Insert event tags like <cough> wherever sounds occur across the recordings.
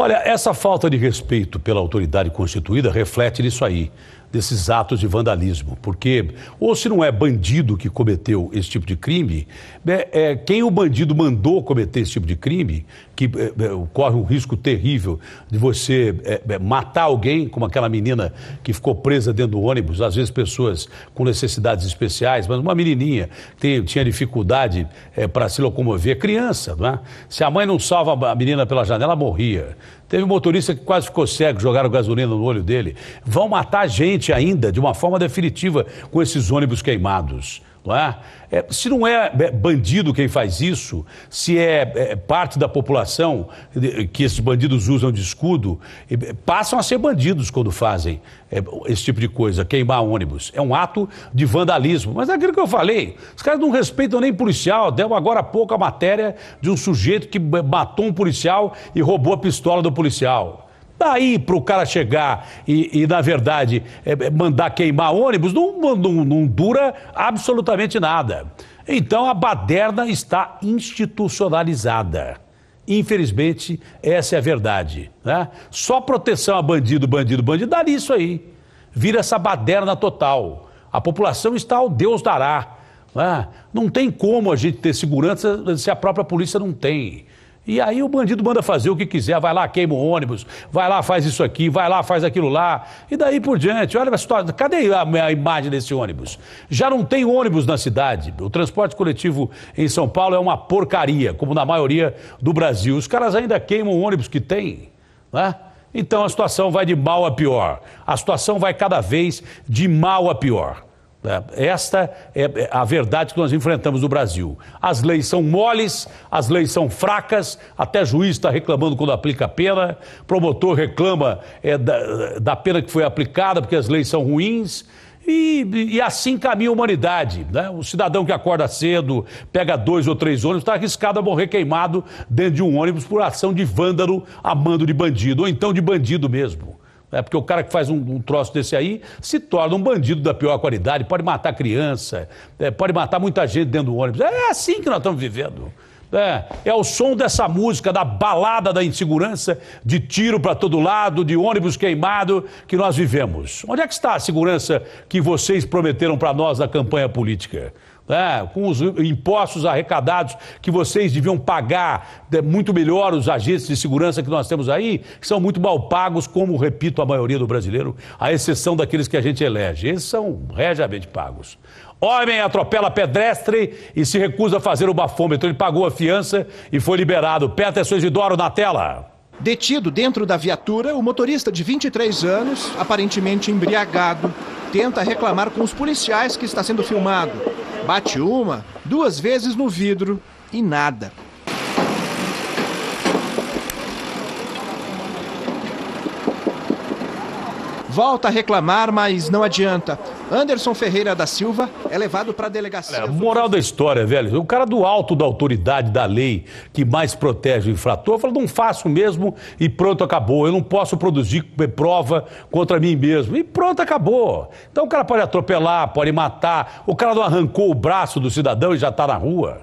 Olha, essa falta de respeito pela autoridade constituída reflete nisso aí desses atos de vandalismo, porque ou se não é bandido que cometeu esse tipo de crime, né, é quem o bandido mandou cometer esse tipo de crime, que é, é corre um risco terrível de você é, é, matar alguém, como aquela menina que ficou presa dentro do ônibus, às vezes pessoas com necessidades especiais, mas uma menininha que tinha dificuldade é, para se locomover, criança, não é? Se a mãe não salva a menina pela janela, morria. Teve um motorista que quase ficou cego, jogaram gasolina no olho dele. Vão matar gente ainda, de uma forma definitiva, com esses ônibus queimados é? É, se não é, é bandido quem faz isso, se é, é parte da população que esses bandidos usam de escudo, é, passam a ser bandidos quando fazem é, esse tipo de coisa, queimar ônibus. É um ato de vandalismo. Mas é aquilo que eu falei, os caras não respeitam nem policial. Deu agora há pouco a matéria de um sujeito que matou um policial e roubou a pistola do policial. Daí tá para o cara chegar e, e na verdade, é, é mandar queimar ônibus, não, não, não dura absolutamente nada. Então a baderna está institucionalizada. Infelizmente, essa é a verdade. Né? Só proteção a bandido, bandido, bandido, dá isso aí. Vira essa baderna total. A população está ao Deus dará. Né? Não tem como a gente ter segurança se a própria polícia não tem. E aí o bandido manda fazer o que quiser, vai lá, queima o ônibus, vai lá, faz isso aqui, vai lá, faz aquilo lá, e daí por diante. Olha a situação, cadê a, a imagem desse ônibus? Já não tem ônibus na cidade. O transporte coletivo em São Paulo é uma porcaria, como na maioria do Brasil. Os caras ainda queimam o ônibus que tem, né? Então a situação vai de mal a pior. A situação vai cada vez de mal a pior. É, esta é, é a verdade que nós enfrentamos no Brasil. As leis são moles, as leis são fracas, até juiz está reclamando quando aplica a pena, promotor reclama é, da, da, pena que foi aplicada porque as leis são ruins. E, e assim caminha a humanidade. Né? O cidadão que acorda cedo, pega dois ou três ônibus, está arriscado a morrer queimado dentro de um ônibus por ação de vândalo a mando de bandido, ou então de bandido mesmo. É porque o cara que faz um, um, troço desse aí se torna um bandido da pior qualidade, pode matar criança, é, pode matar muita gente dentro do ônibus. É, é assim que nós estamos vivendo. É, é o som dessa música, da balada da insegurança, de tiro para todo lado, de ônibus queimado que nós vivemos. Onde é que está a segurança que vocês prometeram para nós na campanha política? né, com os impostos arrecadados que vocês deviam pagar é, muito melhor os agentes de segurança que nós temos aí, que são muito mal pagos, como repito, a maioria do brasileiro, à exceção daqueles que a gente elege. Esses são regiamente pagos. Homem atropela pedestre e se recusa a fazer o então, bafômetro. Ele pagou a fiança e foi liberado. Peterson Isidoro na tela. Detido dentro da viatura, o motorista de 23 anos, aparentemente embriagado, tenta reclamar com os policiais que está sendo filmado. Bate uma, duas vezes no vidro e nada. volta a reclamar, mas não adianta. Anderson Ferreira da Silva é levado para a delegacia. moral da história, velho. O cara do alto da autoridade da lei que mais protege o infrator fala: não faço mesmo e pronto, acabou. Eu não posso produzir prova contra mim mesmo. E pronto, acabou. Então o cara pode atropelar, pode matar. O cara não arrancou o braço do cidadão e já está na rua.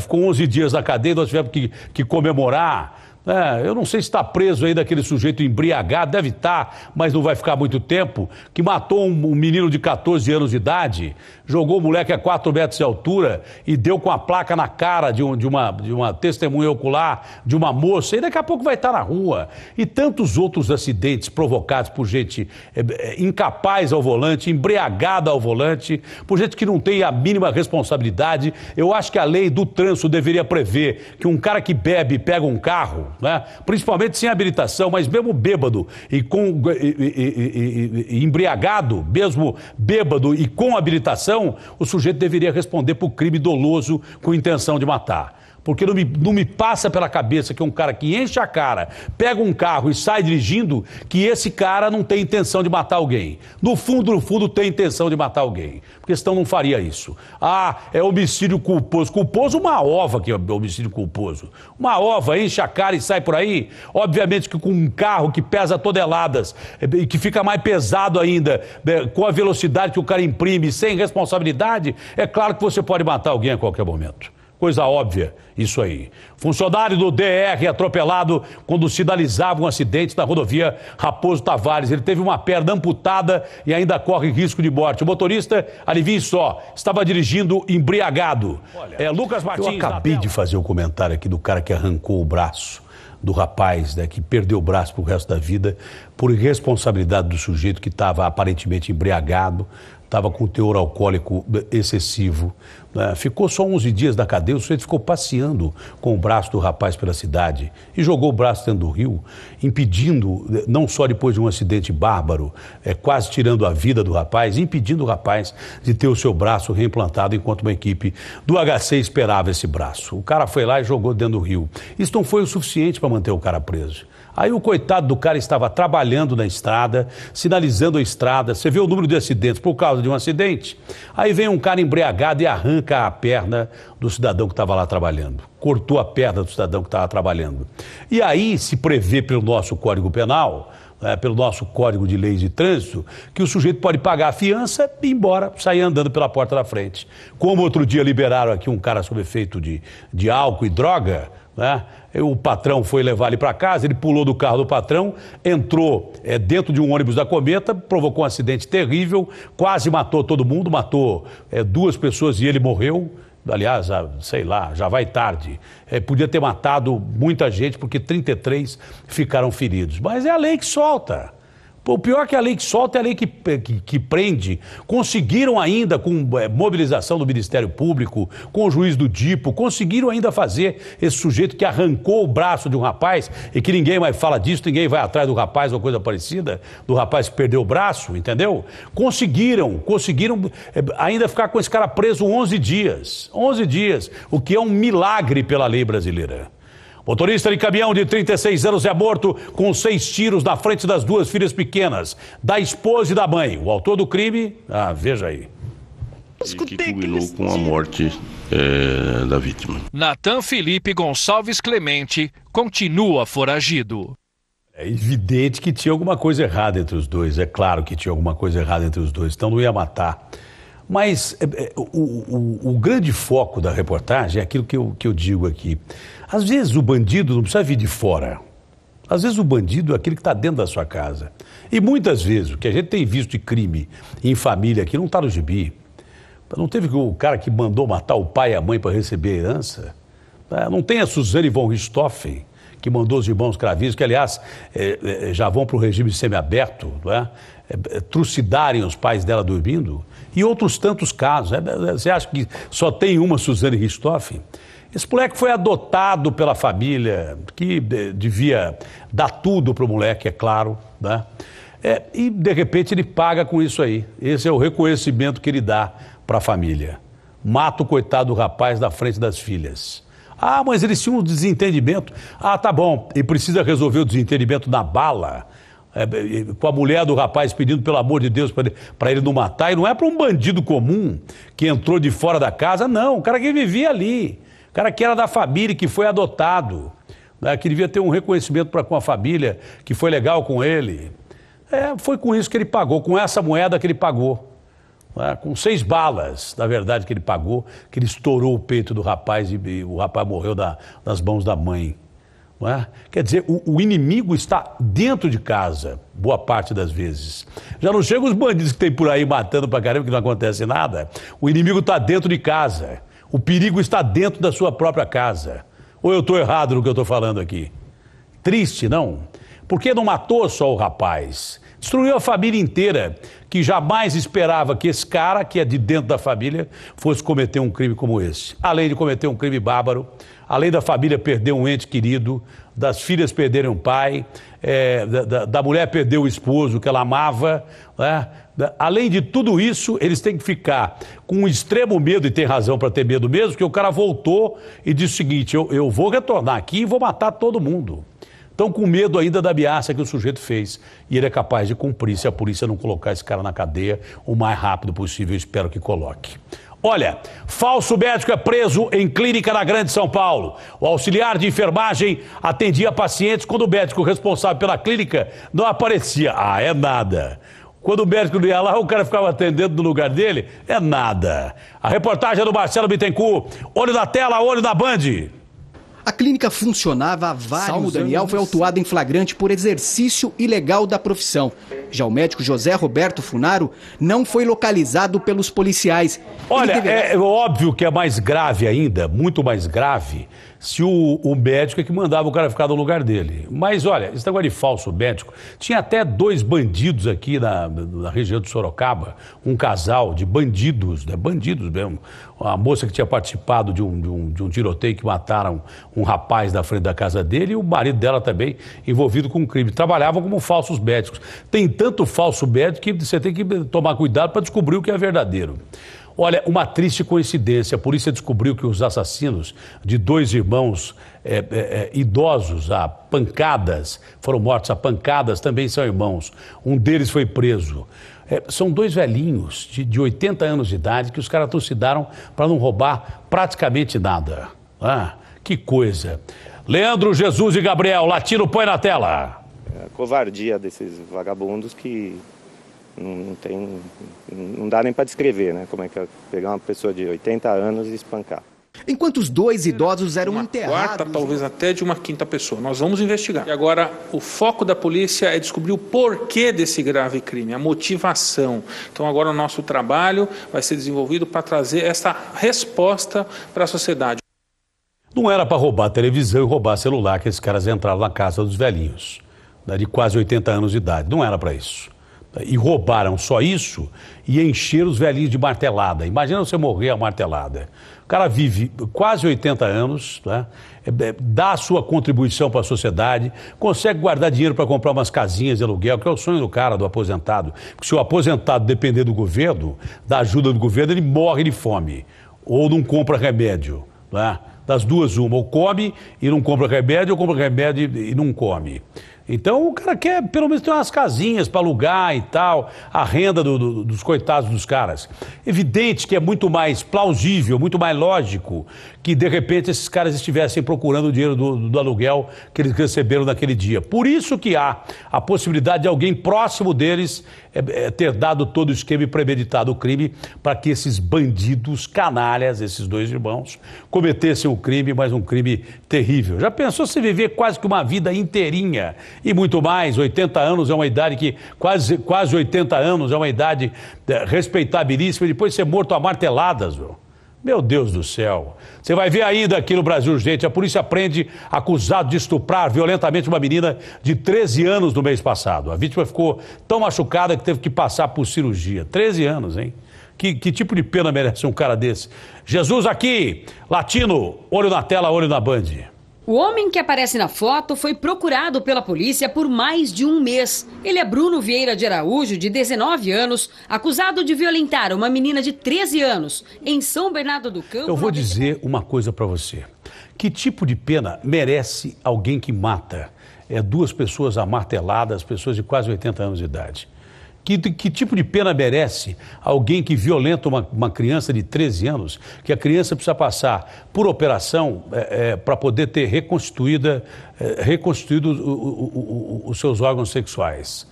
Ficou 11 dias na cadeia, nós tivemos que, que comemorar. É, eu não sei se está preso aí daquele sujeito embriagado, deve estar, tá, mas não vai ficar muito tempo, que matou um, um, menino de 14 anos de idade, jogou o moleque a 4 metros de altura e deu com a placa na cara de, um, de, uma, de uma testemunha ocular, de uma moça, e daqui a pouco vai estar tá na rua. E tantos outros acidentes provocados por gente é, é, incapaz ao volante, embriagada ao volante, por gente que não tem a mínima responsabilidade. Eu acho que a lei do trânsito deveria prever que um cara que bebe e pega um carro, né? principalmente sem habilitação, mas mesmo bêbado e com e, e, e, embriagado, mesmo bêbado e com habilitação, o sujeito deveria responder por crime doloso com intenção de matar. Porque não me, não me passa pela cabeça que um cara que enche a cara, pega um carro e sai dirigindo, que esse cara não tem intenção de matar alguém. No fundo, no fundo, tem intenção de matar alguém. Porque senão não faria isso. Ah, é homicídio culposo. Culposo, uma ova que é homicídio culposo. Uma ova enche a cara e sai por aí. Obviamente que com um carro que pesa toneladas eh, e que fica mais pesado ainda, né, com a velocidade que o cara imprime, sem responsabilidade, é claro que você pode matar alguém a qualquer momento. Coisa óbvia, isso aí. Funcionário do DR atropelado quando sinalizava um acidente na rodovia Raposo Tavares. Ele teve uma perna amputada e ainda corre risco de morte. O motorista, alivie só, estava dirigindo embriagado. Olha, é Lucas Martins. Eu acabei de fazer o um comentário aqui do cara que arrancou o braço do rapaz, né, que perdeu o braço para o resto da vida, por irresponsabilidade do sujeito que estava aparentemente embriagado, estava com teor alcoólico excessivo. Né? Ficou só 11 dias na cadeia, o sujeito ficou passeando com o braço do rapaz pela cidade e jogou o braço dentro do rio, impedindo, né, não só depois de um acidente bárbaro, é, quase tirando a vida do rapaz, impedindo o rapaz de ter o seu braço reimplantado enquanto uma equipe do HC esperava esse braço. O cara foi lá e jogou dentro do rio. Isso não foi o suficiente para manter o cara preso. Aí o coitado do cara estava trabalhando na estrada, sinalizando a estrada. Você vê o número de acidentes por causa de um acidente. Aí vem um cara embriagado e arranca a perna do cidadão que estava lá trabalhando. Cortou a perna do cidadão que estava trabalhando. E aí se prevê pelo nosso Código Penal, né, pelo nosso Código de Leis de Trânsito, que o sujeito pode pagar a fiança e ir embora, sair andando pela porta da frente. Como outro dia liberaram aqui um cara sob efeito de, de álcool e droga né? O patrão foi levar ele para casa, ele pulou do carro do patrão, entrou é, dentro de um ônibus da Cometa, provocou um acidente terrível, quase matou todo mundo, matou é, duas pessoas e ele morreu. Aliás, ah, sei lá, já vai tarde. É, podia ter matado muita gente, porque 33 ficaram feridos. Mas é a lei que solta. O pior é que a lei que solta é a lei que, que, que, prende. Conseguiram ainda, com eh, mobilização do Ministério Público, com o juiz do DIPO, conseguiram ainda fazer esse sujeito que arrancou o braço de um rapaz e que ninguém mais fala disso, ninguém vai atrás do rapaz ou coisa parecida, do rapaz que perdeu o braço, entendeu? Conseguiram, conseguiram eh, ainda ficar com esse cara preso 11 dias. 11 dias, o que é um milagre pela lei brasileira. Motorista de caminhão de 36 anos é morto com seis tiros na frente das duas filhas pequenas, da esposa e da mãe. O autor do crime, ah, veja aí. Que culminou com a morte é, da vítima. Natan Felipe Gonçalves Clemente continua foragido. É evidente que tinha alguma coisa errada entre os dois. É claro que tinha alguma coisa errada entre os dois, então não ia matar. Mas é, é o, o, o, grande foco da reportagem é aquilo que eu, que eu digo aqui. Às vezes o bandido não precisa vir de fora. Às vezes o bandido é aquele que está dentro da sua casa. E muitas vezes o que a gente tem visto de crime em família aqui não está no gibi. Não teve o cara que mandou matar o pai e a mãe para receber a herança. É, não tem a Suzane von Richthofen, que mandou os irmãos Cravinhos, que aliás é, é, já vão para o regime semiaberto, não é? trucidarem os pais dela dormindo. E outros tantos casos. Você acha que só tem uma Suzane Richthofen? Esse moleque foi adotado pela família, que eh, devia dar tudo para o moleque, é claro, né? É, e de repente ele paga com isso aí. Esse é o reconhecimento que ele dá para a família. Mata o coitado do rapaz da frente das filhas. Ah, mas eles tinham um desentendimento. Ah, tá bom, e precisa resolver o desentendimento na bala. É, com a mulher do rapaz pedindo pelo amor de Deus para ele, ele, não matar, e não é para um bandido comum que entrou de fora da casa, não, o cara que vivia ali cara que era da família, que foi adotado, né, que devia ter um reconhecimento para com a família, que foi legal com ele. É, foi com isso que ele pagou, com essa moeda que ele pagou. Né, com seis balas, na verdade, que ele pagou, que ele estourou o peito do rapaz e, e o rapaz morreu da, nas mãos da mãe. É? Quer dizer, o, o, inimigo está dentro de casa, boa parte das vezes. Já não chegam os bandidos que tem por aí matando pra caramba, que não acontece nada. O inimigo está dentro de casa. O perigo está dentro da sua própria casa. Ou eu estou errado no que eu estou falando aqui? Triste, não? Porque não matou só o rapaz. Destruiu a família inteira, que jamais esperava que esse cara, que é de dentro da família, fosse cometer um crime como esse. Além de cometer um crime bárbaro, além da família perder um ente querido, das filhas perderem um pai, é, da, da, da, mulher perder o esposo que ela amava, né? Né? Além de tudo isso, eles têm que ficar com um extremo medo, e tem razão para ter medo mesmo, que o cara voltou e disse o seguinte: eu, eu vou retornar aqui e vou matar todo mundo. Estão com medo ainda da ameaça que o sujeito fez. E ele é capaz de cumprir se a polícia não colocar esse cara na cadeia o mais rápido possível. Eu espero que coloque. Olha, falso médico é preso em clínica na Grande São Paulo. O auxiliar de enfermagem atendia pacientes quando o médico responsável pela clínica não aparecia. Ah, é nada. Quando o médico não ia lá, o cara ficava atendendo no lugar dele. É nada. A reportagem é do Marcelo Bittencourt. Olho da tela, olho da Band. A clínica funcionava há vários Salmo Daniel foi autuado em flagrante por exercício ilegal da profissão. Já o médico José Roberto Funaro não foi localizado pelos policiais. Olha, deverá... é óbvio que é mais grave ainda, muito mais grave, se o, o médico é que mandava o cara ficar no lugar dele. Mas olha, esse negócio de falso médico, tinha até dois bandidos aqui na, na região de Sorocaba, um casal de bandidos, né? bandidos mesmo. A moça que tinha participado de um, de um, de um tiroteio que mataram um rapaz da frente da casa dele e o marido dela também envolvido com um crime. Trabalhavam como falsos médicos. Tem tanto falso médico que você tem que tomar cuidado para descobrir o que é verdadeiro. Olha, uma triste coincidência. A polícia descobriu que os assassinos de dois irmãos é, é, é, idosos a pancadas, foram mortos a pancadas, também são irmãos. Um deles foi preso. É, são dois velhinhos de, de 80 anos de idade que os caras trucidaram para não roubar praticamente nada. Ah, que coisa. Leandro, Jesus e Gabriel, Latino põe na tela. É covardia desses vagabundos que não, tem, não dá nem para descrever, né? Como é que é pegar uma pessoa de 80 anos e espancar. Enquanto os dois idosos eram uma enterrados... quarta, talvez até de uma quinta pessoa. Nós vamos investigar. E agora, o foco da polícia é descobrir o porquê desse grave crime, a motivação. Então, agora o nosso trabalho vai ser desenvolvido para trazer essa resposta para a sociedade. Não era para roubar televisão e roubar celular que esses caras entraram na casa dos velhinhos, de quase 80 anos de idade. Não era para isso e roubaram só isso e encheram os velhinhos de martelada. Imagina você morrer a martelada. O cara vive quase 80 anos, né? É, é, dá a sua contribuição para a sociedade, consegue guardar dinheiro para comprar umas casinhas de aluguel, que é o sonho do cara, do aposentado. Porque se o aposentado depender do governo, da ajuda do governo, ele morre de fome ou não compra remédio. Né? Das duas, uma, ou come e não compra remédio, ou compra remédio e não come. Então o cara quer pelo menos ter umas casinhas para alugar e tal, a renda do, do, dos coitados dos caras. Evidente que é muito mais plausível, muito mais lógico que de repente esses caras estivessem procurando o dinheiro do, do aluguel que eles receberam naquele dia. Por isso que há a possibilidade de alguém próximo deles é, é, ter dado todo o esquema e premeditado o crime para que esses bandidos, canalhas, esses dois irmãos, cometessem o um crime, mas um crime terrível. Já pensou se viver quase que uma vida inteirinha e muito mais? 80 anos é uma idade que, quase, quase 80 anos é uma idade é, respeitabilíssima, e depois ser morto a marteladas, viu? Meu Deus do céu. Você vai ver ainda aqui no Brasil, gente. A polícia prende acusado de estuprar violentamente uma menina de 13 anos no mês passado. A vítima ficou tão machucada que teve que passar por cirurgia. 13 anos, hein? Que, que tipo de pena merece um cara desse? Jesus aqui, latino, olho na tela, olho na bande. O homem que aparece na foto foi procurado pela polícia por mais de um mês. Ele é Bruno Vieira de Araújo, de 19 anos, acusado de violentar uma menina de 13 anos em São Bernardo do Campo. Eu vou dizer uma coisa para você. Que tipo de pena merece alguém que mata? É duas pessoas amarteladas, pessoas de quase 80 anos de idade. Que, que, tipo de pena merece alguém que violenta uma, uma, criança de 13 anos, que a criança precisa passar por operação é, é, para poder ter reconstituída, é, reconstituído o, o, o, os seus órgãos sexuais?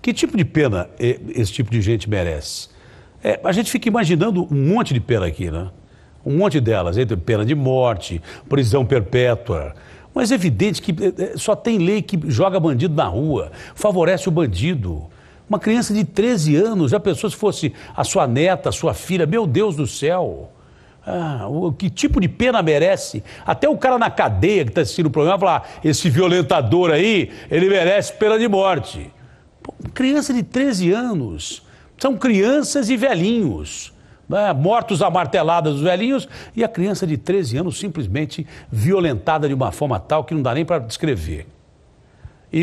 Que tipo de pena é, esse tipo de gente merece? É, a gente fica imaginando um monte de pena aqui, né? Um monte delas, entre pena de morte, prisão perpétua. Mas é evidente que é, só tem lei que joga bandido na rua, favorece o bandido uma criança de 13 anos, já pensou se fosse a sua neta, a sua filha, meu Deus do céu. Ah, o, que tipo de pena merece? Até o cara na cadeia que está assistindo o programa falar, esse violentador aí, ele merece pena de morte. Pô, criança de 13 anos, são crianças e velhinhos. Né? Mortos a marteladas dos velhinhos e a criança de 13 anos simplesmente violentada de uma forma tal que não dá nem para descrever. E,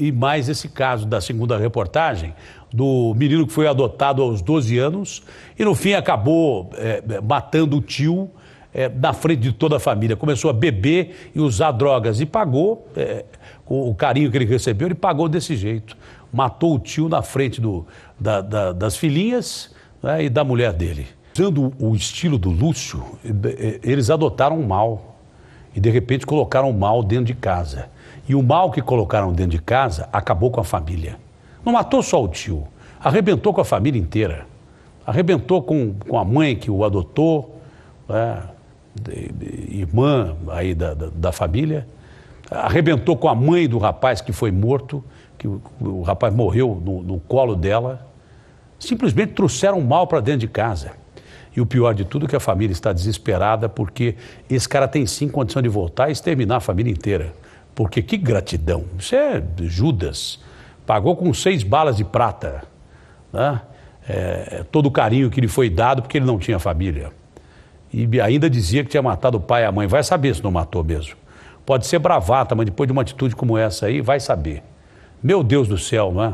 e, e, mais esse caso da segunda reportagem, do menino que foi adotado aos 12 anos e no fim acabou é, matando o tio é, na frente de toda a família. Começou a beber e usar drogas e pagou, é, com o carinho que ele recebeu, ele pagou desse jeito. Matou o tio na frente do, da, da, das filhinhas né, e da mulher dele. Usando o estilo do Lúcio, eles adotaram o mal e de repente colocaram o mal dentro de casa. E o mal que colocaram dentro de casa acabou com a família. Não matou só o tio, arrebentou com a família inteira. Arrebentou com, com a mãe que o adotou, né, irmã aí da, da, da, família. Arrebentou com a mãe do rapaz que foi morto, que o, o rapaz morreu no, no colo dela. Simplesmente trouxeram mal para dentro de casa. E o pior de tudo é que a família está desesperada porque esse cara tem sim condição de voltar e exterminar a família inteira. Porque que gratidão! Isso é Judas. Pagou com seis balas de prata né? É, é, todo o carinho que lhe foi dado porque ele não tinha família. E ainda dizia que tinha matado o pai e a mãe. Vai saber se não matou mesmo. Pode ser bravata, mas depois de uma atitude como essa aí, vai saber. Meu Deus do céu, não é?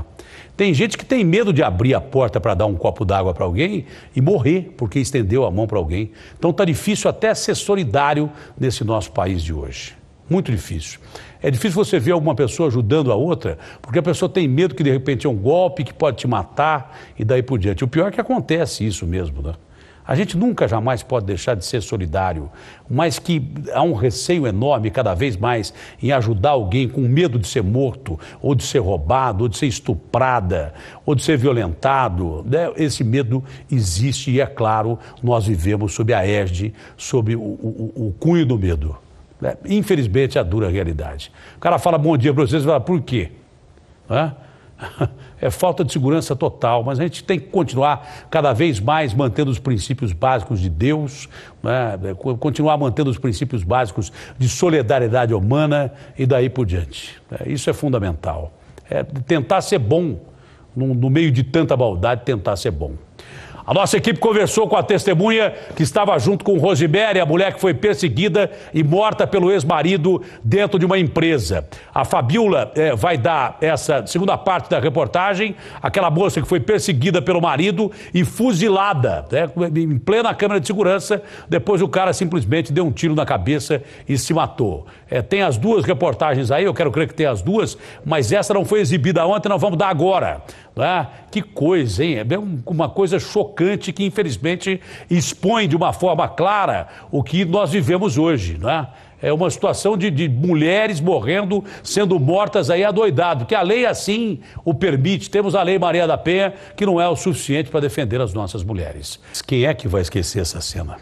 Tem gente que tem medo de abrir a porta para dar um copo d'água para alguém e morrer porque estendeu a mão para alguém. Então tá difícil até ser solidário nesse nosso país de hoje. Muito difícil. É difícil você ver alguma pessoa ajudando a outra, porque a pessoa tem medo que de repente é um golpe que pode te matar e daí por diante. O pior é que acontece isso mesmo, né? A gente nunca jamais pode deixar de ser solidário, mas que há um receio enorme cada vez mais em ajudar alguém com medo de ser morto, ou de ser roubado, ou de ser estuprada, ou de ser violentado. Né? Esse medo existe e, é claro, nós vivemos sob a égide, sob o, o, o cunho do medo. Né? Infelizmente, é a dura realidade. O cara fala bom dia para vocês e fala, por quê? Hã? <laughs> É falta de segurança total, mas a gente tem que continuar cada vez mais mantendo os princípios básicos de Deus, né? continuar mantendo os princípios básicos de solidariedade humana e daí por diante. É, isso é fundamental. É tentar ser bom, no, no meio de tanta maldade, tentar ser bom. A nossa equipe conversou com a testemunha que estava junto com Rosemary, a mulher que foi perseguida e morta pelo ex-marido dentro de uma empresa. A Fabiola eh, vai dar essa segunda parte da reportagem, aquela moça que foi perseguida pelo marido e fuzilada, né, em plena câmera de segurança. Depois o cara simplesmente deu um tiro na cabeça e se matou. Eh, tem as duas reportagens aí, eu quero crer que tem as duas, mas essa não foi exibida ontem, nós vamos dar agora. Ah, que coisa, hein? É uma coisa chocante que, infelizmente, expõe de uma forma clara o que nós vivemos hoje, não é? É uma situação de, de mulheres morrendo, sendo mortas aí adoidado, que a lei assim o permite. Temos a Lei Maria da Penha, que não é o suficiente para defender as nossas mulheres. Quem é que vai esquecer essa cena?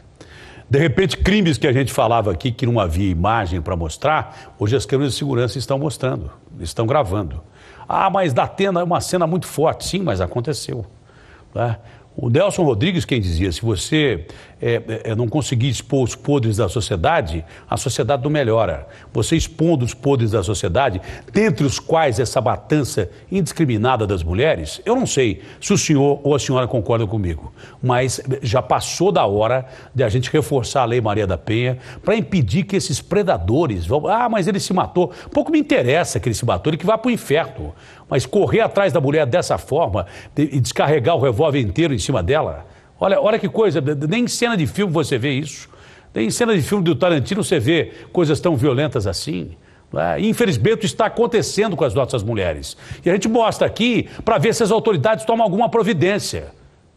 De repente, crimes que a gente falava aqui que não havia imagem para mostrar, hoje as câmeras de segurança estão mostrando, estão gravando. Ah, mas da Atena é uma cena muito forte. Sim, mas aconteceu. Né? O Nelson Rodrigues quem dizia, se você é, é, não conseguir expor os podres da sociedade, a sociedade não melhora. Você expondo os podres da sociedade, dentre os quais essa matança indiscriminada das mulheres, eu não sei se o senhor ou a senhora concordam comigo, mas já passou da hora de a gente reforçar a Lei Maria da Penha para impedir que esses predadores vão. Ah, mas ele se matou. Pouco me interessa que ele se matou, ele que vá para o inferno. Mas correr atrás da mulher dessa forma e descarregar o revólver inteiro em cima dela, olha, olha que coisa, nem em cena de filme você vê isso. Nem em cena de filme do Tarantino você vê coisas tão violentas assim. Né? Infelizmente, está acontecendo com as nossas mulheres. E a gente mostra aqui para ver se as autoridades tomam alguma providência.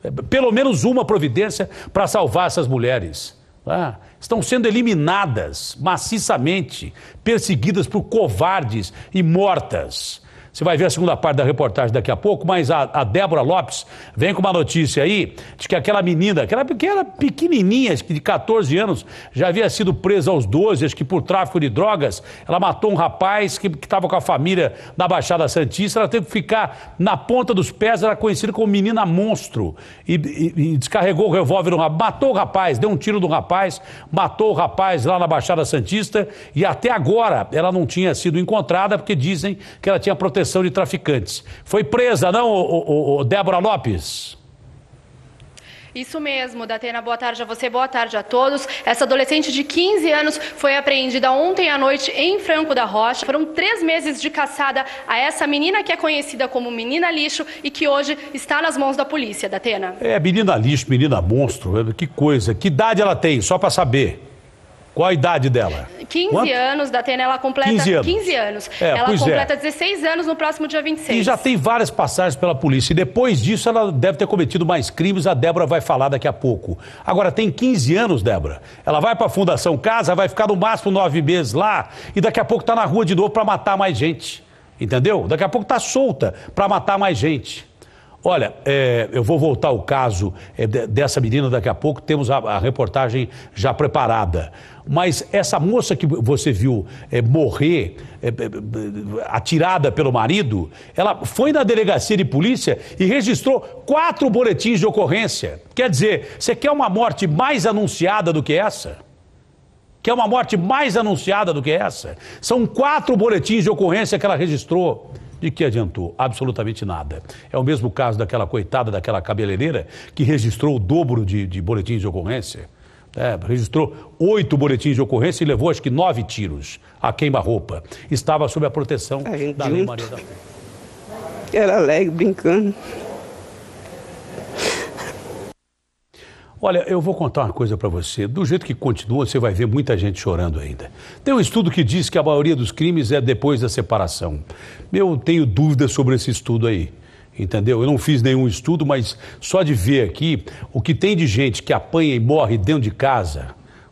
É, pelo menos uma providência para salvar essas mulheres. Né? Estão sendo eliminadas maciçamente, perseguidas por covardes e mortas. Você vai ver a segunda parte da reportagem daqui a pouco, mas a, a Débora Lopes vem com uma notícia aí de que aquela menina, aquela, era pequenininha, de 14 anos, já havia sido presa aos 12, acho que por tráfico de drogas, ela matou um rapaz que estava com a família na Baixada Santista, ela teve que ficar na ponta dos pés, era conhecida como menina monstro, e, e, e descarregou o revólver no rapaz, matou o rapaz, deu um tiro no rapaz, matou o rapaz lá na Baixada Santista, e até agora ela não tinha sido encontrada, porque dizem que ela tinha proteção de traficantes. Foi presa, não, o, o, o Débora Lopes? Isso mesmo, Datena, boa tarde a você, boa tarde a todos. Essa adolescente de 15 anos foi apreendida ontem à noite em Franco da Rocha. Foram três meses de caçada a essa menina que é conhecida como Menina Lixo e que hoje está nas mãos da polícia, Datena. É, menina lixo, menina monstro, é, que coisa. Que idade ela tem, só para saber? Qual a idade dela? 15 Quanto? anos, da Atena, ela completa 15 anos. 15 anos. É, ela é. completa é. 16 anos no próximo dia 26. E já tem várias passagens pela polícia. E depois disso, ela deve ter cometido mais crimes. A Débora vai falar daqui a pouco. Agora, tem 15 anos, Débora. Ela vai para a Fundação Casa, vai ficar no máximo nove meses lá. E daqui a pouco está na rua de novo para matar mais gente. Entendeu? Daqui a pouco está solta para matar mais gente. Olha, é, eu vou voltar ao caso é, dessa menina daqui a pouco, temos a, a, reportagem já preparada. Mas essa moça que você viu é, morrer, é, é, atirada pelo marido, ela foi na delegacia de polícia e registrou quatro boletins de ocorrência. Quer dizer, você quer uma morte mais anunciada do que essa? Quer uma morte mais anunciada do que essa? São quatro boletins de ocorrência que ela registrou de que adiantou? Absolutamente nada. É o mesmo caso daquela coitada daquela cabeleireira que registrou o dobro de, de boletins de ocorrência. É, registrou oito boletins de ocorrência e levou acho que nove tiros a queima-roupa. Estava sob a proteção da Lei Maria da Penha. Era alegre, brincando. Olha, eu vou contar uma coisa para você. Do jeito que continua, você vai ver muita gente chorando ainda. Tem um estudo que diz que a maioria dos crimes é depois da separação. Eu tenho dúvidas sobre esse estudo aí. Entendeu? Eu não fiz nenhum estudo, mas só de ver aqui o que tem de gente que apanha e morre dentro de casa,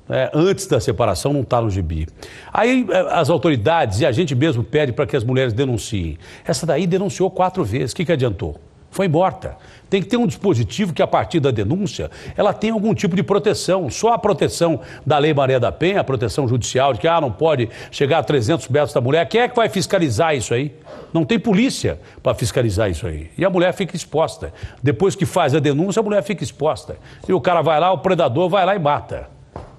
é, antes da separação não está no gibi. Aí é, as autoridades e a gente mesmo pede para que as mulheres denunciem. Essa daí denunciou quatro vezes. O que, que adiantou? foi morta. Tem que ter um dispositivo que, a partir da denúncia, ela tenha algum tipo de proteção. Só a proteção da Lei Maria da Penha, a proteção judicial, de que ah, não pode chegar a 300 metros da mulher. Quem é que vai fiscalizar isso aí? Não tem polícia para fiscalizar isso aí. E a mulher fica exposta. Depois que faz a denúncia, a mulher fica exposta. E o cara vai lá, o predador vai lá e mata.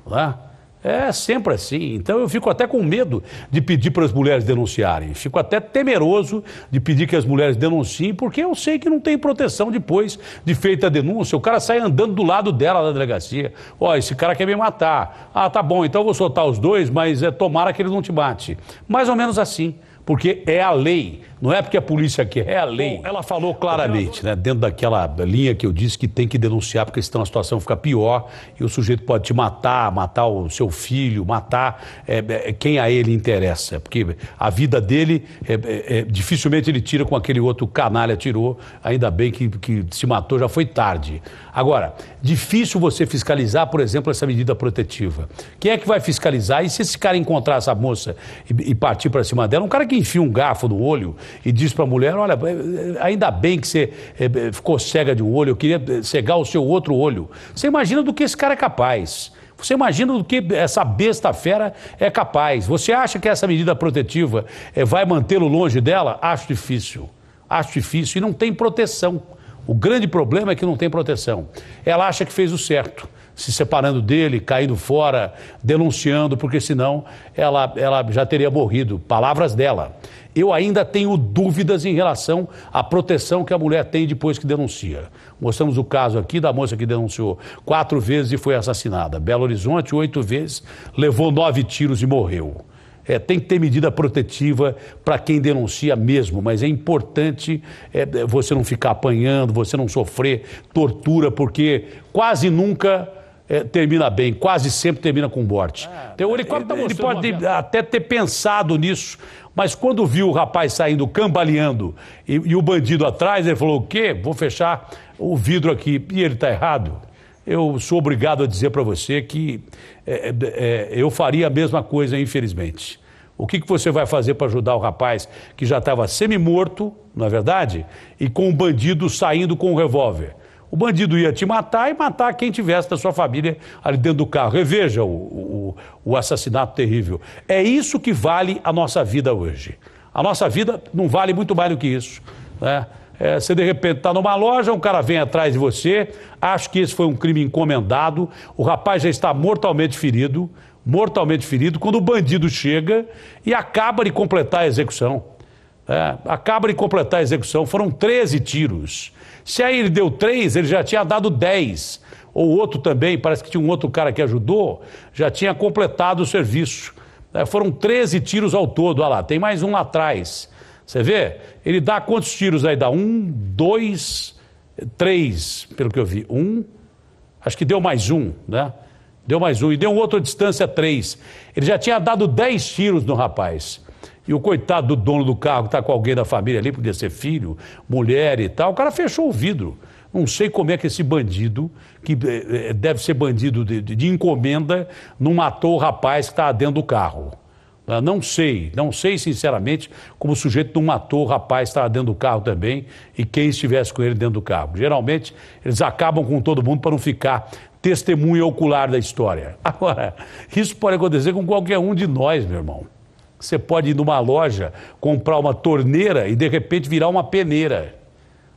Lá. É sempre assim. Então eu fico até com medo de pedir para as mulheres denunciarem. Fico até temeroso de pedir que as mulheres denunciem, porque eu sei que não tem proteção depois de feita a denúncia. O cara sai andando do lado dela da delegacia. Ó, oh, esse cara quer me matar. Ah, tá bom, então eu vou soltar os dois, mas é tomara que ele não te bate. Mais ou menos assim porque é a lei, não é porque a polícia quer, é a lei. Bom, ela falou claramente, né, dentro daquela linha que eu disse que tem que denunciar, porque senão a situação fica pior e o sujeito pode te matar, matar o seu filho, matar é, é, quem a ele interessa, porque a vida dele é, é, é dificilmente ele tira com aquele outro canalha tirou, ainda bem que, que se matou, já foi tarde. Agora, difícil você fiscalizar, por exemplo, essa medida protetiva. Quem é que vai fiscalizar? E se esse cara encontrar essa moça e, e partir para cima dela, um cara que enfia um garfo no olho e diz para a mulher: Olha, eh, eh, ainda bem que você eh, ficou cega de um olho, eu queria cegar o seu outro olho. Você imagina do que esse cara é capaz. Você imagina do que essa besta fera é capaz. Você acha que essa medida protetiva vai mantê-lo longe dela? Acho difícil. Acho difícil. E não tem proteção. O grande problema é que não tem proteção. Ela acha que fez o certo, se separando dele, caindo fora, denunciando, porque senão ela, ela já teria morrido. Palavras dela. Eu ainda tenho dúvidas em relação à proteção que a mulher tem depois que denuncia. Mostramos o caso aqui da moça que denunciou quatro vezes e foi assassinada. Belo Horizonte, oito vezes, levou nove tiros e morreu. É, tem que ter medida protetiva para quem denuncia mesmo, mas é importante é, é, você não ficar apanhando, você não sofrer tortura, porque quase nunca é, termina bem, quase sempre termina com morte. Ah, então, tá ele, ele, ele pode até ter pensado nisso, mas quando viu o rapaz saindo cambaleando e, e o bandido atrás, ele falou: o quê? Vou fechar o vidro aqui. E ele está errado eu sou obrigado a dizer para você que é, é, é, eu faria a mesma coisa, infelizmente. O que, que você vai fazer para ajudar o rapaz que já estava semi-morto, não é verdade? E com o bandido saindo com o revólver. O bandido ia te matar e matar quem tivesse da sua família ali dentro do carro. Reveja o, o, o assassinato terrível. É isso que vale a nossa vida hoje. A nossa vida não vale muito mais do que isso. Né? É, você de repente está numa loja, um cara vem atrás de você, acho que esse foi um crime encomendado, o rapaz já está mortalmente ferido, mortalmente ferido, quando o bandido chega e acaba de completar a execução. É, acaba de completar a execução, foram 13 tiros. Se aí ele deu 3, ele já tinha dado 10. Ou outro também, parece que tinha um outro cara que ajudou, já tinha completado o serviço. É, foram 13 tiros ao todo, olha lá, tem mais um lá atrás. Você vê? Ele dá quantos tiros aí? Dá um, dois, três, pelo que eu vi. Um, acho que deu mais um, né? Deu mais um. E deu outra distância, três. Ele já tinha dado dez tiros no rapaz. E o coitado do dono do carro, que está com alguém da família ali, podia ser filho, mulher e tal, o cara fechou o vidro. Não sei como é que esse bandido, que eh, eh, deve ser bandido de, de encomenda, não matou o rapaz que está dentro do carro. Ah, não sei, não sei sinceramente como o sujeito não matou o rapaz que tá estava dentro do carro também e quem estivesse com ele dentro do carro. Geralmente eles acabam com todo mundo para não ficar testemunha ocular da história. <laughs> Agora, isso pode acontecer com qualquer um de nós, meu irmão. Você pode ir numa loja, comprar uma torneira e de repente virar uma peneira.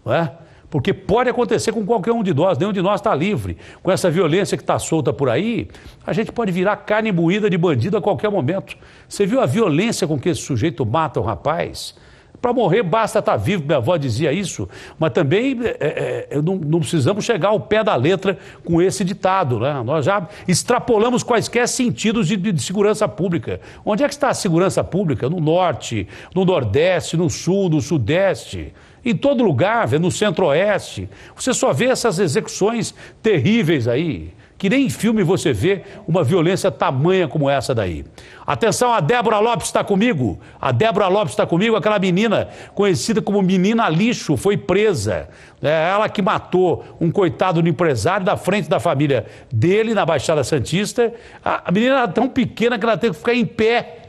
Não é? Porque pode acontecer com qualquer um de nós, nenhum de nós está livre. Com essa violência que está solta por aí, a gente pode virar carne moída de bandido a qualquer momento. Você viu a violência com que esse sujeito mata um rapaz? Para morrer basta estar tá vivo, minha avó dizia isso, mas também é, é, é não, não, precisamos chegar ao pé da letra com esse ditado. Né? Nós já extrapolamos quaisquer sentidos de, de, segurança pública. Onde é que está a segurança pública? No norte, no nordeste, no sul, no sudeste. Em todo lugar, no centro-oeste, você só vê essas execuções terríveis aí. Que nem em filme você vê uma violência tamanha como essa daí. Atenção, a Débora Lopes está comigo. A Débora Lopes está comigo, aquela menina conhecida como menina lixo, foi presa. É ela que matou um coitado do empresário da frente da família dele, na Baixada Santista. A menina era tão pequena que ela teve que ficar em pé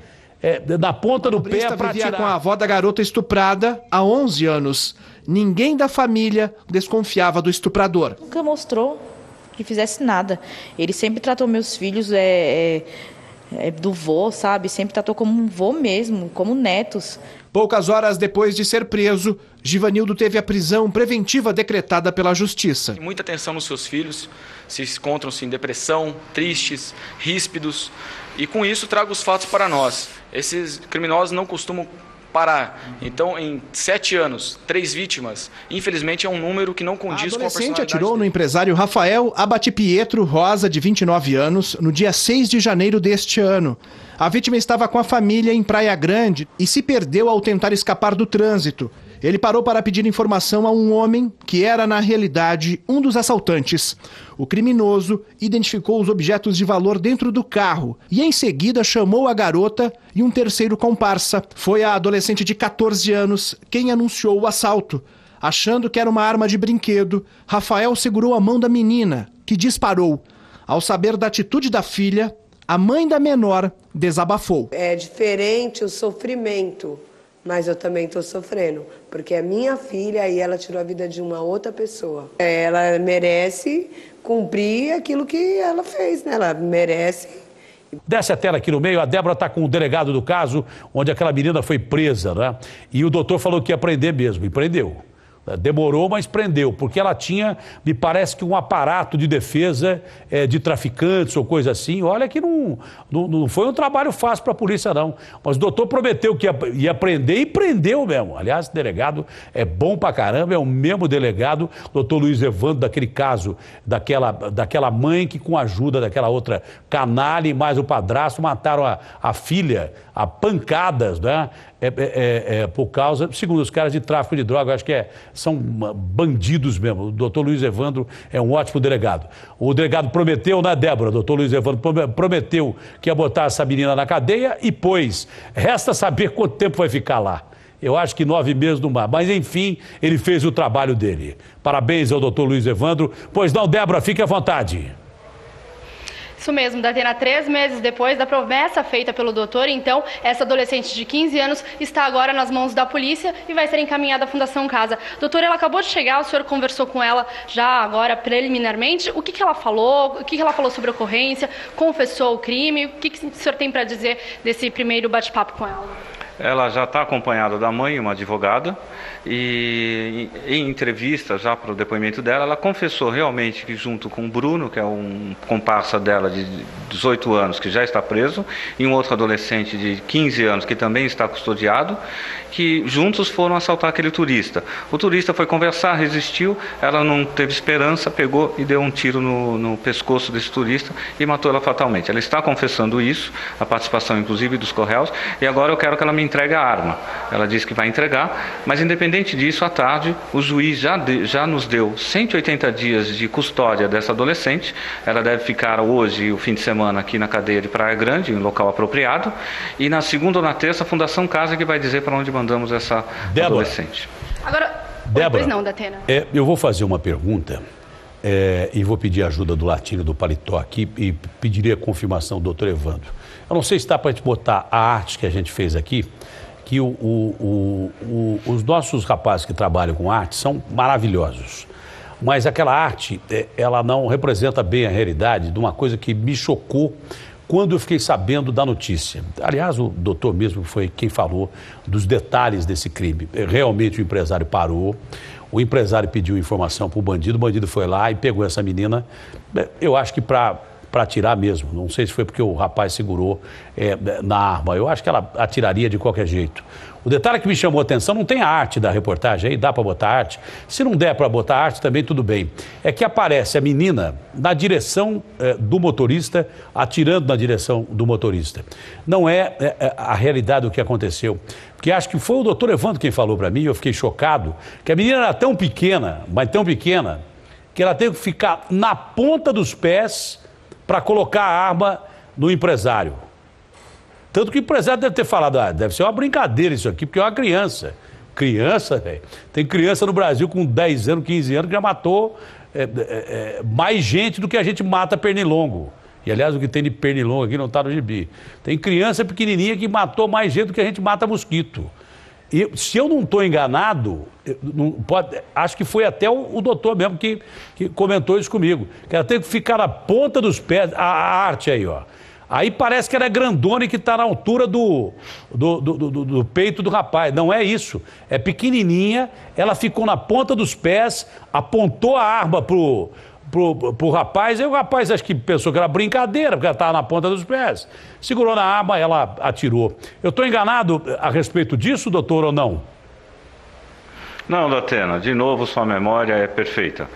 é, da ponta do pé a praticar. com a avó da garota estuprada há 11 anos. Ninguém da família desconfiava do estuprador. Nunca mostrou que fizesse nada. Ele sempre tratou meus filhos é, é, é, do vô, sabe? Sempre tratou como um vô mesmo, como netos. Poucas horas depois de ser preso, Givanildo teve a prisão preventiva decretada pela Justiça. Muita atenção nos seus filhos, se encontram-se em depressão, tristes, ríspidos. E com isso trago os fatos para nós. Esses criminosos não costumam parar. Então, em sete anos, três vítimas. Infelizmente, é um número que não condiz a com a personalidade. atirou dele. no empresário Rafael Abati Pietro Rosa, de 29 anos, no dia 6 de janeiro deste ano. A vítima estava com a família em Praia Grande e se perdeu ao tentar escapar do trânsito. Ele parou para pedir informação a um homem que era, na realidade, um dos assaltantes. O criminoso identificou os objetos de valor dentro do carro e, em seguida, chamou a garota e um terceiro comparsa. Foi a adolescente de 14 anos quem anunciou o assalto. Achando que era uma arma de brinquedo, Rafael segurou a mão da menina, que disparou. Ao saber da atitude da filha, a mãe da menor desabafou. É diferente o sofrimento mas eu também estou sofrendo, porque é minha filha e ela tirou a vida de uma outra pessoa. É, ela merece cumprir aquilo que ela fez, né? Ela merece. Desce a tela aqui no meio, a Débora está com o delegado do caso, onde aquela menina foi presa, né? E o doutor falou que ia prender mesmo, e prendeu. Demorou, mas prendeu, porque ela tinha, me parece que um aparato de defesa é, de traficantes ou coisa assim. Olha que não, não, não foi um trabalho fácil para a polícia, não. Mas o doutor prometeu que ia, ia prender e prendeu mesmo. Aliás, o delegado é bom para caramba, é o mesmo delegado, doutor Luiz Evandro, daquele caso, daquela, daquela mãe que, com a ajuda daquela outra canalha e mais o padrasto, mataram a, a filha a pancadas, né? É, é, é, é, por causa, segundo os caras, de tráfico de droga, acho que é, são ah, bandidos mesmo. O doutor Luiz Evandro é um ótimo delegado. O delegado prometeu, na né, Débora, o doutor Luiz Evandro prometeu que ia botar essa menina na cadeia e pôs. Resta saber quanto tempo vai ficar lá. Eu acho que nove meses no mar. Mas, enfim, ele fez o trabalho dele. Parabéns ao doutor Luiz Evandro. Pois não, Débora, fique à vontade. Isso mesmo, Datena, três meses depois da promessa feita pelo doutor, então, essa adolescente de 15 anos está agora nas mãos da polícia e vai ser encaminhada à Fundação Casa. Doutor, ela acabou de chegar, o senhor conversou com ela já agora preliminarmente. O que, que ela falou? O que, que ela falou sobre a ocorrência? Confessou o crime? O que, que o senhor tem para dizer desse primeiro bate-papo com ela? Ela já está acompanhada da mãe, uma advogada. E em entrevista, já para o depoimento dela, ela confessou realmente que, junto com o Bruno, que é um comparsa dela de 18 anos, que já está preso, e um outro adolescente de 15 anos, que também está custodiado, que juntos foram assaltar aquele turista. O turista foi conversar, resistiu, ela não teve esperança, pegou e deu um tiro no, no pescoço desse turista e matou ela fatalmente. Ela está confessando isso, a participação inclusive dos Correios, e agora eu quero que ela me entregue a arma. Ela disse que vai entregar, mas independente Independente disso, à tarde, o juiz já, de, já nos deu 180 dias de custódia dessa adolescente. Ela deve ficar hoje, o fim de semana, aqui na cadeia de Praia Grande, em local apropriado. E na segunda ou na terça, a Fundação Casa que vai dizer para onde mandamos essa Débora. adolescente. Agora, Débora, não, Datena. É, eu vou fazer uma pergunta. É, e vou pedir a ajuda do Latino do Paletó aqui e pediria a confirmação do doutor Evandro. Eu não sei se dá para botar a arte que a gente fez aqui, que o, o, o, os nossos rapazes que trabalham com arte são maravilhosos. Mas aquela arte, é, ela não representa bem a realidade de uma coisa que me chocou quando eu fiquei sabendo da notícia. Aliás, o doutor mesmo foi quem falou dos detalhes desse crime. É, realmente o empresário parou, o empresário pediu informação para o bandido, o bandido foi lá e pegou essa menina. É, eu acho que para para atirar mesmo. Não sei se foi porque o rapaz segurou é, na arma. Eu acho que ela atiraria de qualquer jeito. O detalhe que me chamou a atenção não tem a arte da reportagem aí, dá para botar arte. Se não der para botar arte, também tudo bem. É que aparece a menina na direção é, do motorista, atirando na direção do motorista. Não é, é, é a realidade do que aconteceu. Porque acho que foi o doutor Evandro quem falou para mim, eu fiquei chocado, que a menina era tão pequena, mas tão pequena, que ela teve que ficar na ponta dos pés para colocar a arma no empresário. Tanto que o empresário deve ter falado, ah, deve ser uma brincadeira isso aqui, porque é uma criança. Criança, velho. Tem criança no Brasil com 10 anos, 15 anos, que já matou é, é, é, mais gente do que a gente mata pernilongo. E aliás, o que tem de pernilongo aqui não está no gibi. Tem criança pequenininha que matou mais gente do que a gente mata mosquito. Eu, se eu não estou enganado, não, pode, acho que foi até o, o doutor mesmo que, que, comentou isso comigo. Que ela tem que ficar na ponta dos pés, a, a arte aí, ó. Aí parece que ela é grandona e que está na altura do do, do, do, do, peito do rapaz. Não é isso. É pequenininha, ela ficou na ponta dos pés, apontou a arma pro pro, pro rapaz, e o rapaz acho que pensou que era brincadeira, porque ela estava na ponta dos pés. Segurou na arma, ela atirou. Eu estou enganado a respeito disso, doutor, ou não? Não, Datena, de novo sua memória é perfeita.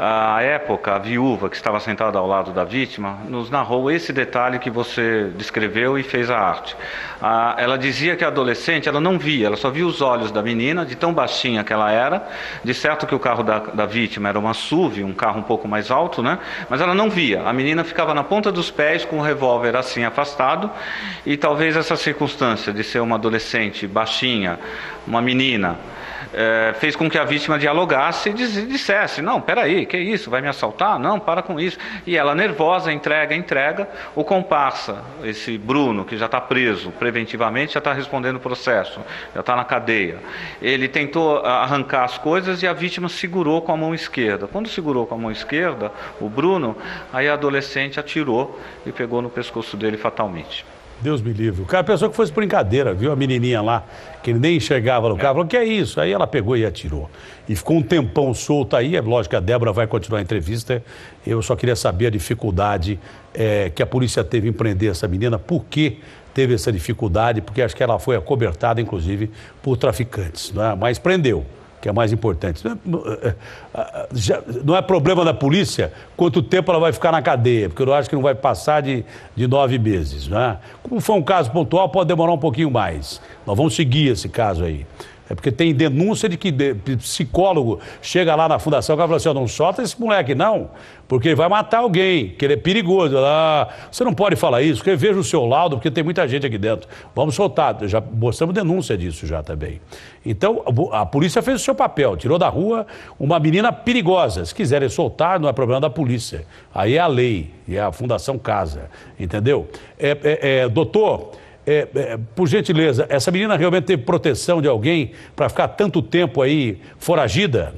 À época, a viúva que estava sentada ao lado da vítima nos narrou esse detalhe que você descreveu e fez a arte. ela dizia que a adolescente ela não via, ela só via os olhos da menina, de tão baixinha que ela era. De certo que o carro da, da vítima era uma SUV, um carro um pouco mais alto, né? Mas ela não via. A menina ficava na ponta dos pés com o revólver assim afastado e talvez essa circunstância de ser uma adolescente baixinha, uma menina é, fez com que a vítima dialogasse e dissesse: Não, peraí, que isso? Vai me assaltar? Não, para com isso. E ela, nervosa, entrega, entrega. O comparsa, esse Bruno, que já está preso preventivamente, já está respondendo o processo, já está na cadeia. Ele tentou arrancar as coisas e a vítima segurou com a mão esquerda. Quando segurou com a mão esquerda, o Bruno, aí a adolescente atirou e pegou no pescoço dele fatalmente. Deus me livre. O cara pensou que fosse brincadeira, viu a menininha lá, que ele nem enxergava no carro. Falou, que é isso? Aí ela pegou e atirou. E ficou um tempão solto aí. É lógico que a Débora vai continuar a entrevista. Eu só queria saber a dificuldade é, que a polícia teve em prender essa menina. Por que teve essa dificuldade? Porque acho que ela foi acobertada, inclusive, por traficantes. Né? Mas prendeu que é mais importante. Não é, é, é já, não é problema da polícia quanto tempo ela vai ficar na cadeia, porque eu acho que não vai passar de, de nove meses. Né? Como foi um caso pontual, pode demorar um pouquinho mais. Nós vamos seguir esse caso aí. É porque tem denúncia de que psicólogo chega lá na fundação e fala assim: oh, não solta esse moleque, não, porque ele vai matar alguém, que ele é perigoso. Ah, você não pode falar isso, porque veja o seu laudo, porque tem muita gente aqui dentro. Vamos soltar. Já mostramos denúncia disso já também. Então, a polícia fez o seu papel, tirou da rua uma menina perigosa. Se quiserem soltar, não é problema da polícia. Aí é a lei, e é a Fundação Casa, entendeu? é, é, é doutor. É, é, por gentileza, essa menina realmente teve proteção de alguém para ficar tanto tempo aí foragida?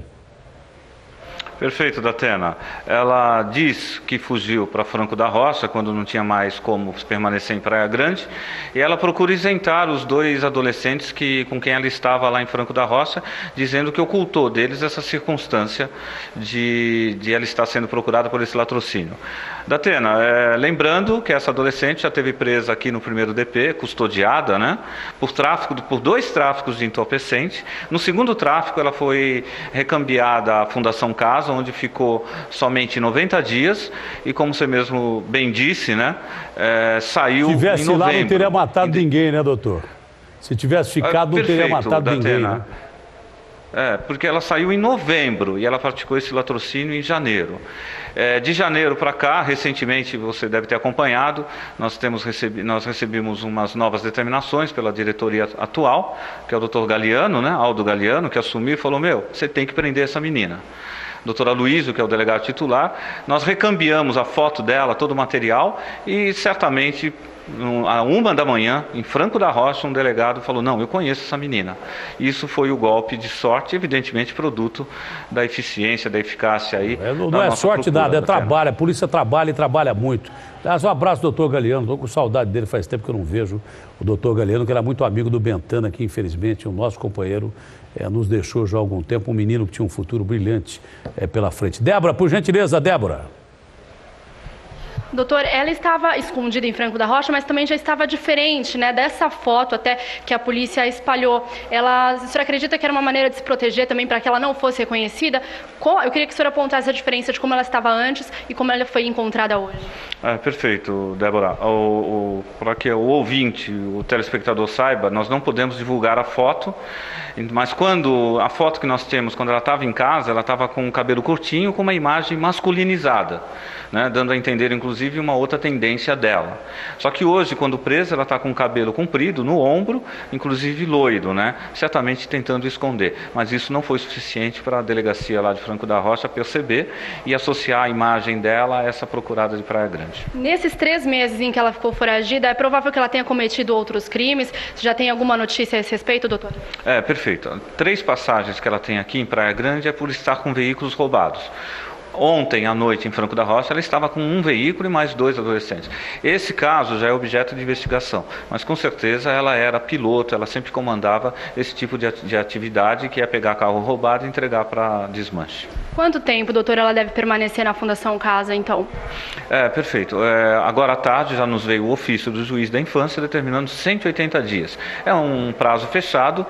Perfeito, Datena. Ela diz que fugiu para Franco da Rocha quando não tinha mais como permanecer em Praia Grande, e ela procura isentar os dois adolescentes que com quem ela estava lá em Franco da Rocha, dizendo que ocultou deles essa circunstância de, de ela estar sendo procurada por esse latrocínio. Datena, é, lembrando que essa adolescente já teve presa aqui no primeiro DP, custodiada, né, por tráfico, por dois tráficos de entorpecente. No segundo tráfico, ela foi recambiada à Fundação Caso casa, onde ficou somente 90 dias e, como você mesmo bem disse, né, é, saiu Se tivesse em novembro. lá, não teria matado e... ninguém, né, doutor? Se tivesse ah, ficado, perfeito, não teria matado ninguém. Né? É, porque ela saiu em novembro e ela praticou esse latrocínio em janeiro. É, de janeiro para cá, recentemente você deve ter acompanhado, nós, temos recebi nós recebemos umas novas determinações pela diretoria atual, que é o doutor Galeano, né, Aldo Galeano, que assumiu e falou: Meu, você tem que prender essa menina doutora Luísa, que é o delegado titular, nós recambiamos a foto dela, todo o material, e certamente à uma da manhã, em Franco da Rocha, um delegado falou: Não, eu conheço essa menina. Isso foi o golpe de sorte, evidentemente produto da eficiência, da eficácia aí. É, não, não é sorte nada, é né, trabalho. A polícia trabalha e trabalha muito. Aliás, um abraço, doutor Galeano. Estou com saudade dele, faz tempo que eu não vejo o doutor Galeano, que era muito amigo do Bentana, que infelizmente o nosso companheiro é, nos deixou já há algum tempo. Um menino que tinha um futuro brilhante é, pela frente. Débora, por gentileza, Débora. Doutor, ela estava escondida em Franco da Rocha, mas também já estava diferente, né? Dessa foto até que a polícia espalhou. Ela, senhor, acredita que era uma maneira de se proteger também para que ela não fosse reconhecida? eu queria que o senhor apontasse a diferença de como ela estava antes e como ela foi encontrada hoje. É, perfeito, Débora. Para que o ouvinte, o telespectador saiba, nós não podemos divulgar a foto, mas quando a foto que nós temos, quando ela estava em casa, ela estava com o cabelo curtinho, com uma imagem masculinizada, né? dando a entender, inclusive, inclusive uma outra tendência dela. Só que hoje, quando presa, ela está com o cabelo comprido no ombro, inclusive loiro, né? certamente tentando esconder. Mas isso não foi suficiente para a delegacia lá de Franco da Rocha perceber e associar a imagem dela a essa procurada de Praia Grande. Nesses três meses em que ela ficou foragida, é provável que ela tenha cometido outros crimes? Já tem alguma notícia a esse respeito, doutor? É, perfeito. Três passagens que ela tem aqui em Praia Grande é por estar com veículos roubados. Ontem à noite, em Franco da Rocha, ela estava com um veículo e mais dois adolescentes. Esse caso já é objeto de investigação, mas com certeza ela era piloto, ela sempre comandava esse tipo de atividade que é pegar carro roubado e entregar para desmanche. Quanto tempo, doutor, ela deve permanecer na Fundação Casa, então? É, perfeito. É, agora à tarde já nos veio o ofício do juiz da infância determinando 180 dias. É um prazo fechado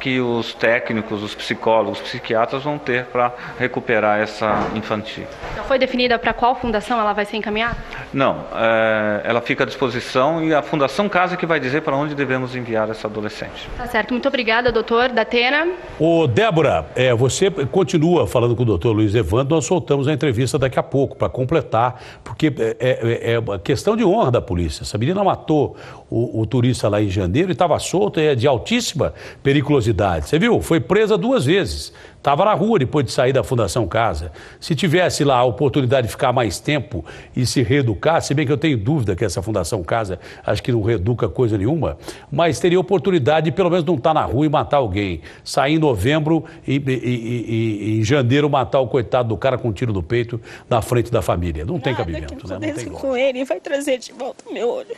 que os técnicos, os psicólogos, os psiquiatras vão ter para recuperar essa infantil. Já então foi definida para qual fundação ela vai ser encaminhada? Não, é, ela fica à disposição e a Fundação Casa que vai dizer para onde devemos enviar essa adolescente. Tá certo, muito obrigada, doutor Datena. Ô, Débora, é, você continua falando com o doutor Luiz Evandro, nós soltamos a entrevista daqui a pouco para completar, porque é, é, é questão de honra da polícia. Essa menina matou o, o turista lá em janeiro e estava solto, é de altíssima periculosidade. Você viu? Foi presa duas vezes. Estava na rua depois de sair da Fundação Casa. Se tivesse lá a oportunidade de ficar mais tempo e se reeducar, se bem que eu tenho dúvida que essa Fundação Casa acho que não reeduca coisa nenhuma, mas teria oportunidade de pelo menos não estar tá na rua e matar alguém. Sair em novembro e, e, e, e, em janeiro matar o coitado do cara com um tiro no peito na frente da família. Não Nada tem cabimento. Que eu né? não tem com ele vai trazer de volta meu olho.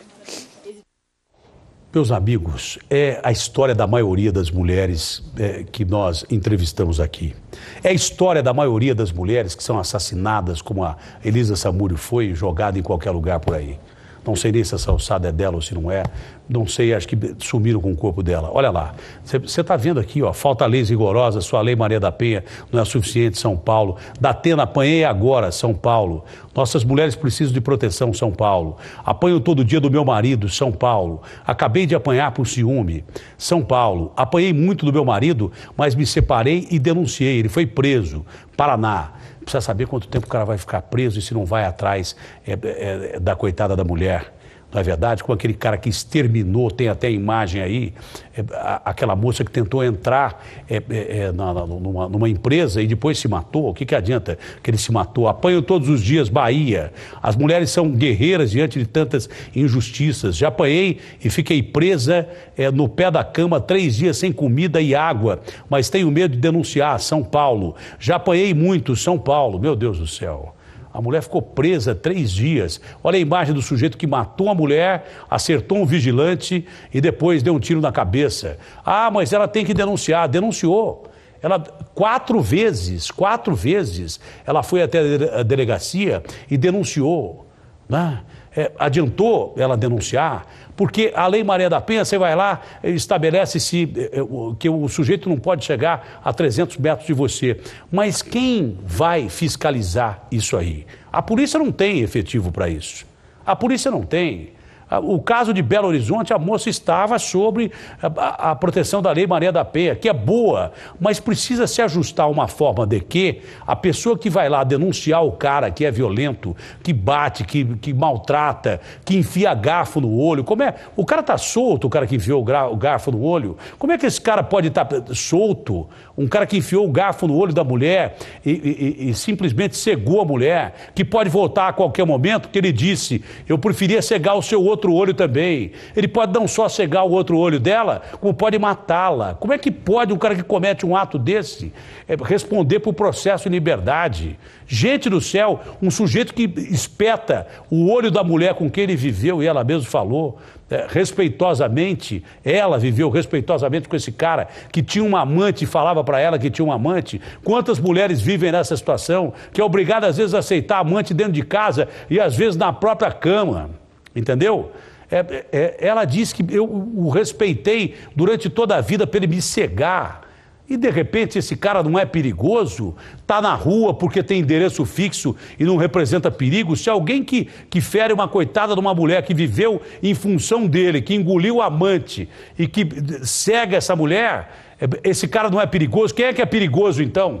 Meus amigos, é a história da maioria das mulheres é, que nós entrevistamos aqui. É a história da maioria das mulheres que são assassinadas, como a Elisa Samúrio foi, jogada em qualquer lugar por aí. Não sei nem se essa alçada é dela ou se não é. Não sei, acho que sumiram com o corpo dela. Olha lá. Você está vendo aqui, ó, falta leis rigorosas, sua lei Maria da Penha não é suficiente, São Paulo. Datena, apanhei agora, São Paulo. Nossas mulheres precisam de proteção, São Paulo. Apanho todo dia do meu marido, São Paulo. Acabei de apanhar por ciúme, São Paulo. Apanhei muito do meu marido, mas me separei e denunciei. Ele foi preso, Paraná precisa saber quanto tempo o cara vai ficar preso e se não vai atrás é, é, é da coitada da mulher na é verdade? Com aquele cara que exterminou, tem até imagem aí, é, aquela moça que tentou entrar é, é, é, na, na, numa, numa, empresa e depois se matou. O que, que adianta que ele se matou? Apanham todos os dias Bahia. As mulheres são guerreiras diante de tantas injustiças. Já apanhei e fiquei presa no pé da cama três dias sem comida e água, mas tenho medo de denunciar. São Paulo. Já apanhei muito, São Paulo. Meu Deus do céu. A mulher ficou presa três dias. Olha a imagem do sujeito que matou a mulher, acertou um vigilante e depois deu um tiro na cabeça. Ah, mas ela tem que denunciar. Denunciou. Ela quatro vezes, quatro vezes, ela foi até a delegacia e denunciou. Né? é, adiantou ela denunciar, porque a Lei Maria da Penha, você vai lá, estabelece se, é, que o sujeito não pode chegar a 300 metros de você. Mas quem vai fiscalizar isso aí? A polícia não tem efetivo para isso. A polícia não tem. Ah, o caso de Belo Horizonte, a moça estava sobre ah, a, a, proteção da Lei Maria da Penha, que é boa, mas precisa se ajustar uma forma de que a pessoa que vai lá denunciar o cara que é violento, que bate, que, que maltrata, que enfia garfo no olho, como é? O cara tá solto, o cara que enfiou o, garfo no olho. Como é que esse cara pode estar tá solto? Um cara que enfiou o garfo no olho da mulher e, e, e simplesmente cegou a mulher, que pode voltar a qualquer momento, que ele disse: eu preferia cegar o seu outro outro olho também. Ele pode não só cegar o outro olho dela, como pode matá-la. Como é que pode um cara que comete um ato desse é, responder por processo em liberdade? Gente do céu, um sujeito que espeta o olho da mulher com quem ele viveu, e ela mesmo falou, é, respeitosamente, ela viveu respeitosamente com esse cara que tinha um amante e falava para ela que tinha um amante. Quantas mulheres vivem nessa situação que é obrigada às vezes a aceitar amante dentro de casa e às vezes na própria cama? Entendeu? É, é, ela disse que eu o respeitei durante toda a vida para ele me cegar. E de repente esse cara não é perigoso, está na rua porque tem endereço fixo e não representa perigo. Se alguém que, que fere uma coitada de uma mulher que viveu em função dele, que engoliu o amante e que cega essa mulher, é, esse cara não é perigoso. Quem é que é perigoso então?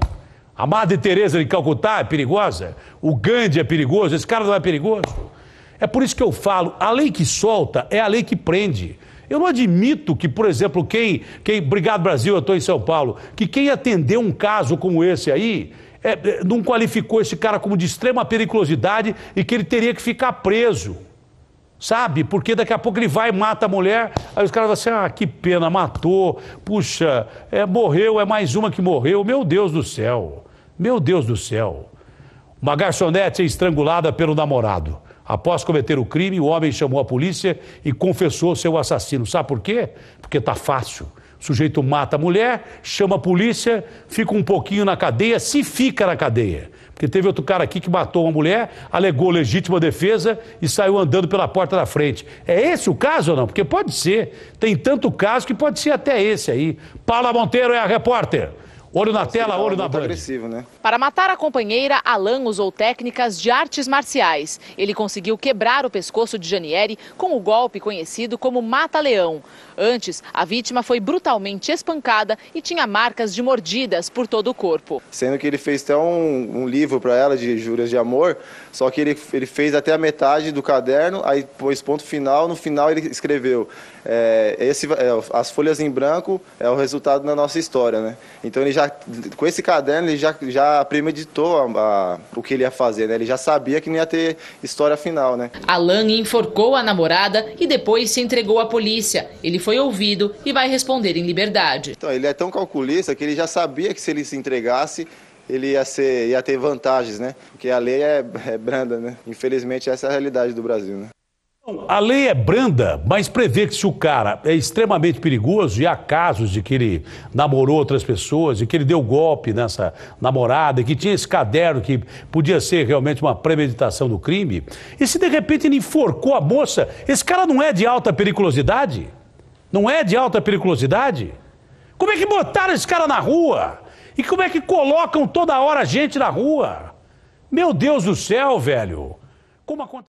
A Madre Teresa de Calcutá é perigosa? O Gandhi é perigoso? Esse cara não é perigoso? É por isso que eu falo, a lei que solta é a lei que prende. Eu não admito que, por exemplo, quem, quem obrigado Brasil, eu estou em São Paulo, que quem atendeu um caso como esse aí, é, é, não qualificou esse cara como de extrema periculosidade e que ele teria que ficar preso. Sabe? Porque daqui a pouco ele vai e mata a mulher, aí os caras vão assim: ah, que pena, matou, puxa, é, morreu, é mais uma que morreu. Meu Deus do céu, meu Deus do céu. Uma garçonete é estrangulada pelo namorado. Após cometer o crime, o homem chamou a polícia e confessou seu assassino. Sabe por quê? Porque tá fácil. O sujeito mata a mulher, chama a polícia, fica um pouquinho na cadeia, se fica na cadeia. Porque teve outro cara aqui que matou uma mulher, alegou legítima defesa e saiu andando pela porta da frente. É esse o caso ou não? Porque pode ser. Tem tanto caso que pode ser até esse aí. Paula Monteiro é a repórter. Olho na tela, tá olho na banda. Né? Para matar a companheira, Alan usou técnicas de artes marciais. Ele conseguiu quebrar o pescoço de Janieri com o golpe conhecido como mata-leão. Antes, a vítima foi brutalmente espancada e tinha marcas de mordidas por todo o corpo. Sendo que ele fez até um, um livro para ela de juras de amor, só que ele, ele fez até a metade do caderno, aí pôs ponto final, no final ele escreveu é, esse, é, as folhas em branco é o resultado da nossa história, né? Então ele já, com esse caderno, ele já, já premeditou a, a, o que ele ia fazer, né? Ele já sabia que não ia ter história final, né? Alan enforcou a namorada e depois se entregou à polícia. Ele foi ouvido e vai responder em liberdade. Então ele é tão calculista que ele já sabia que se ele se entregasse, ele ia, ser, ia ter vantagens, né? Porque a lei é, é branda, né? Infelizmente essa é a realidade do Brasil, né? A lei é branda, mas prevê que se o cara é extremamente perigoso, e há casos de que ele namorou outras pessoas, e que ele deu golpe nessa namorada, e que tinha esse caderno que podia ser realmente uma premeditação do crime, e se de repente ele enforcou a moça, esse cara não é de alta periculosidade? Não é de alta periculosidade? Como é que botaram esse cara na rua? E como é que colocam toda hora gente na rua? Meu Deus do céu, velho! Como aconteceu?